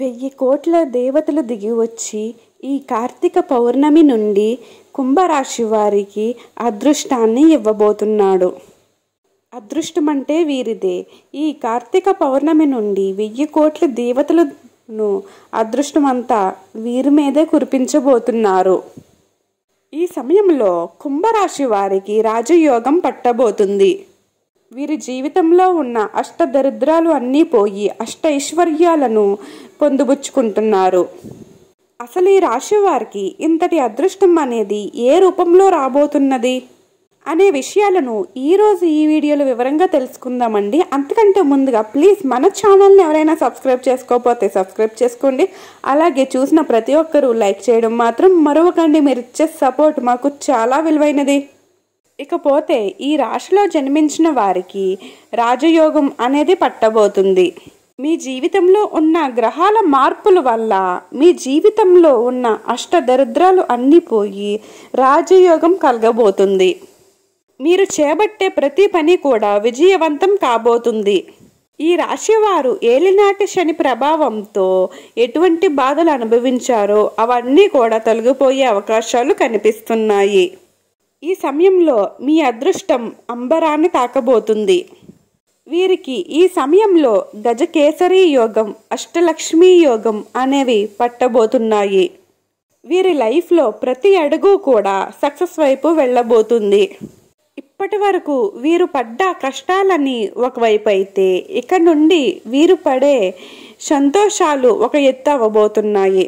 వెయ్యి కోట్ల దేవతలు దిగి వచ్చి ఈ కార్తీక పౌర్ణమి నుండి కుంభరాశి వారికి అదృష్టాన్ని ఇవ్వబోతున్నాడు అదృష్టమంటే వీరిదే ఈ కార్తీక పౌర్ణమి నుండి వెయ్యి కోట్ల దేవతలను అదృష్టమంతా వీరి మీదే కురిపించబోతున్నారు ఈ సమయంలో కుంభరాశి వారికి రాజయోగం పట్టబోతుంది వీరి జీవితంలో ఉన్న అష్టదరిద్రాలు అన్నీ పోయి అష్ట ఐశ్వర్యాలను పొందుబుచ్చుకుంటున్నారు అసలు ఈ రాశి వారికి ఇంతటి అదృష్టం అనేది ఏ రూపంలో రాబోతున్నది అనే విషయాలను ఈరోజు ఈ వీడియోలో వివరంగా తెలుసుకుందామండి అంతకంటే ముందుగా ప్లీజ్ మన ఛానల్ని ఎవరైనా సబ్స్క్రైబ్ చేసుకోకపోతే సబ్స్క్రైబ్ చేసుకోండి అలాగే చూసిన ప్రతి ఒక్కరూ లైక్ చేయడం మాత్రం మరొకండి మీరు ఇచ్చే సపోర్ట్ మాకు చాలా విలువైనది ఇకపోతే ఈ రాశిలో జన్మించిన వారికి రాజయోగం అనేది పట్టబోతుంది మీ జీవితంలో ఉన్న గ్రహాల మార్పుల వల్ల మీ జీవితంలో ఉన్న అష్టదరిద్రాలు అన్నీ పోయి రాజయోగం కలగబోతుంది మీరు చేపట్టే ప్రతి పని కూడా విజయవంతం కాబోతుంది ఈ రాశి వారు ఏలినాటి శని ప్రభావంతో ఎటువంటి బాధలు అనుభవించారో అవన్నీ కూడా తొలగిపోయే అవకాశాలు కనిపిస్తున్నాయి ఈ సమయంలో మీ అదృష్టం అంబరాన్ని తాకబోతుంది వీరికి ఈ సమయంలో గజకేసరి యోగం అష్టలక్ష్మి యోగం అనేవి పట్టబోతున్నాయి వీరి లైఫ్లో ప్రతి అడుగు కూడా సక్సెస్ వైపు వెళ్ళబోతుంది ఇప్పటి వరకు వీరు పడ్డ కష్టాలని ఒకవైపు అయితే ఇక నుండి వీరు పడే సంతోషాలు ఒక ఎత్తు అవ్వబోతున్నాయి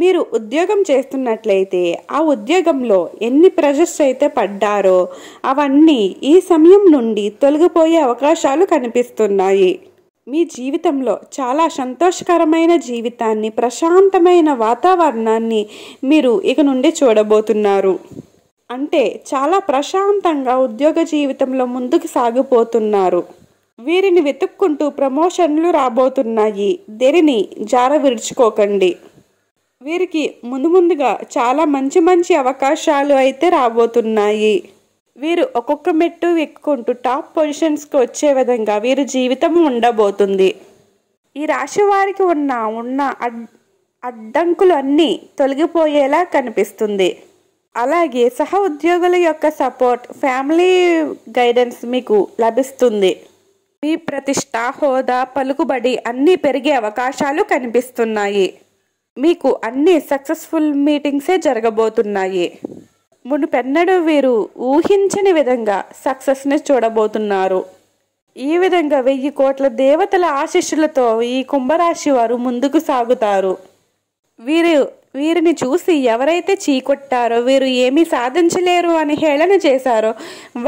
మీరు ఉద్యోగం చేస్తున్నట్లయితే ఆ ఉద్యోగంలో ఎన్ని ప్రెషర్స్ అయితే పడ్డారో అవన్నీ ఈ సమయం నుండి తొలగిపోయే అవకాశాలు కనిపిస్తున్నాయి మీ జీవితంలో చాలా సంతోషకరమైన జీవితాన్ని ప్రశాంతమైన వాతావరణాన్ని మీరు ఇక నుండి చూడబోతున్నారు అంటే చాలా ప్రశాంతంగా ఉద్యోగ జీవితంలో ముందుకు సాగిపోతున్నారు వీరిని వెతుక్కుంటూ ప్రమోషన్లు రాబోతున్నాయి దేనిని జార విరుచుకోకండి వీరికి ముందు ముందుగా చాలా మంచి మంచి అవకాశాలు అయితే రాబోతున్నాయి వీరు ఒక్కొక్క మెట్టు ఎక్కుంటూ టాప్ పొజిషన్స్కి వచ్చే విధంగా వీరి జీవితం ఉండబోతుంది ఈ రాశి వారికి ఉన్న ఉన్న అడ్డంకులు అన్నీ తొలగిపోయేలా కనిపిస్తుంది అలాగే సహ ఉద్యోగుల యొక్క సపోర్ట్ ఫ్యామిలీ గైడెన్స్ మీకు లభిస్తుంది మీ ప్రతిష్ట హోదా పలుకుబడి అన్నీ పెరిగే అవకాశాలు కనిపిస్తున్నాయి మీకు అన్ని సక్సెస్ఫుల్ మీటింగ్సే జరగబోతున్నాయి మునుపెన్నడూ వీరు ఊహించని విధంగా సక్సెస్ని చూడబోతున్నారు ఈ విధంగా వెయ్యి కోట్ల దేవతల ఆశిష్యులతో ఈ కుంభరాశి వారు ముందుకు సాగుతారు వీరు వీరిని చూసి ఎవరైతే చీకొట్టారో వీరు ఏమీ సాధించలేరు అని హేళన చేశారో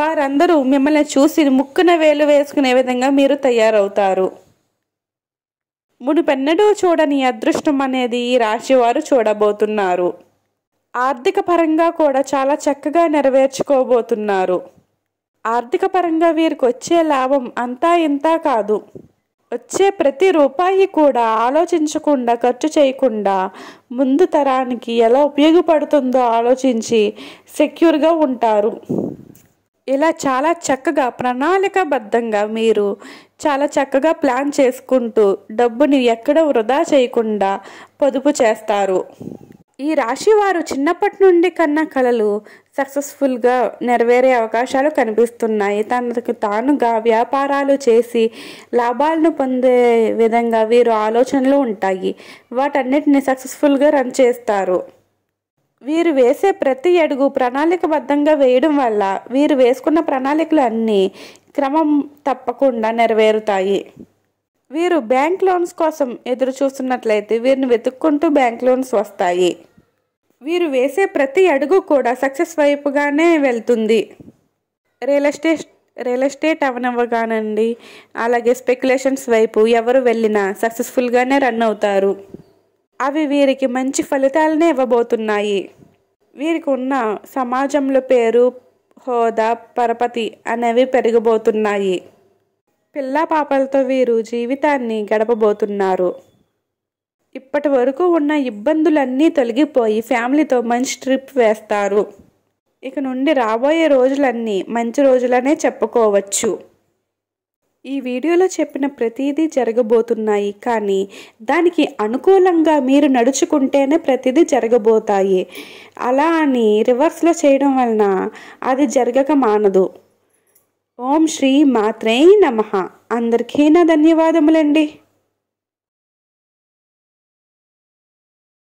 వారందరూ మిమ్మల్ని చూసి ముక్కున వేలు వేసుకునే విధంగా మీరు తయారవుతారు మునుపెన్నడూ చూడని అదృష్టం అనేది ఈ రాశివారు చూడబోతున్నారు ఆర్థిక పరంగా కూడా చాలా చక్కగా నెరవేర్చుకోబోతున్నారు ఆర్థిక పరంగా వీరికి వచ్చే లాభం అంతా ఇంతా కాదు వచ్చే ప్రతి రూపాయి కూడా ఆలోచించకుండా ఖర్చు చేయకుండా ముందు తరానికి ఎలా ఉపయోగపడుతుందో ఆలోచించి సెక్యూర్గా ఉంటారు ఇలా చాలా చక్కగా ప్రణాళికబద్ధంగా మీరు చాలా చక్కగా ప్లాన్ చేసుకుంటూ డబ్బుని ఎక్కడ వృధా చేయకుండా పొదుపు చేస్తారు ఈ రాశి వారు చిన్నప్పటి నుండి కన్నా కళలు సక్సెస్ఫుల్గా నెరవేరే అవకాశాలు కనిపిస్తున్నాయి తనకు తానుగా వ్యాపారాలు చేసి లాభాలను పొందే విధంగా వీరు ఆలోచనలు ఉంటాయి వాటన్నిటిని సక్సెస్ఫుల్గా రన్ చేస్తారు వీరు వేసే ప్రతి అడుగు ప్రణాళికబద్ధంగా వేయడం వల్ల వీరు వేసుకున్న ప్రణాళికలు అన్నీ క్రమం తప్పకుండా నెరవేరుతాయి వీరు బ్యాంక్ లోన్స్ కోసం ఎదురు చూస్తున్నట్లయితే వీరిని వెతుక్కుంటూ బ్యాంక్ లోన్స్ వస్తాయి వీరు వేసే ప్రతి అడుగు కూడా సక్సెస్ వైపుగానే వెళ్తుంది రియల్ ఎస్టేట్ రియల్ ఎస్టేట్ అవనవ్వగానండి అలాగే స్పెక్యులేషన్స్ వైపు ఎవరు వెళ్ళినా సక్సెస్ఫుల్గానే రన్ అవుతారు అవి వీరికి మంచి ఫలితాలనే ఇవ్వబోతున్నాయి వీరికి ఉన్న సమాజంలో పేరు హోదా పరపతి అనేవి పెరిగిపోతున్నాయి పిల్ల పాపలతో వీరు జీవితాన్ని గడపబోతున్నారు ఇప్పటి వరకు ఉన్న ఇబ్బందులన్నీ తొలగిపోయి ఫ్యామిలీతో మంచి ట్రిప్ వేస్తారు ఇక నుండి రాబోయే రోజులన్నీ మంచి రోజులనే చెప్పుకోవచ్చు ఈ వీడియోలో చెప్పిన ప్రతిదీ జరగబోతున్నాయి కానీ దానికి అనుకూలంగా మీరు నడుచుకుంటేనే ప్రతిదీ జరగబోతాయి అలా అని రివర్స్లో చేయడం వలన అది జరగక మానదు ఓం శ్రీ మాత్రే నమ అందరికీ నా ధన్యవాదములండి